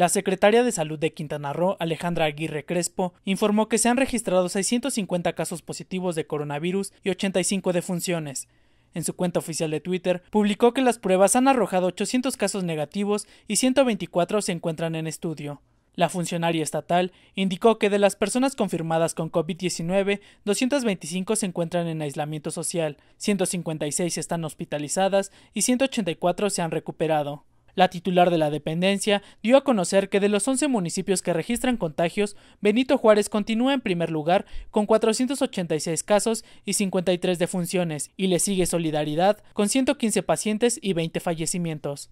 La secretaria de Salud de Quintana Roo, Alejandra Aguirre Crespo, informó que se han registrado 650 casos positivos de coronavirus y 85 defunciones. En su cuenta oficial de Twitter, publicó que las pruebas han arrojado 800 casos negativos y 124 se encuentran en estudio. La funcionaria estatal indicó que de las personas confirmadas con COVID-19, 225 se encuentran en aislamiento social, 156 están hospitalizadas y 184 se han recuperado. La titular de la dependencia dio a conocer que de los 11 municipios que registran contagios, Benito Juárez continúa en primer lugar con 486 casos y 53 defunciones, y le sigue Solidaridad con 115 pacientes y 20 fallecimientos.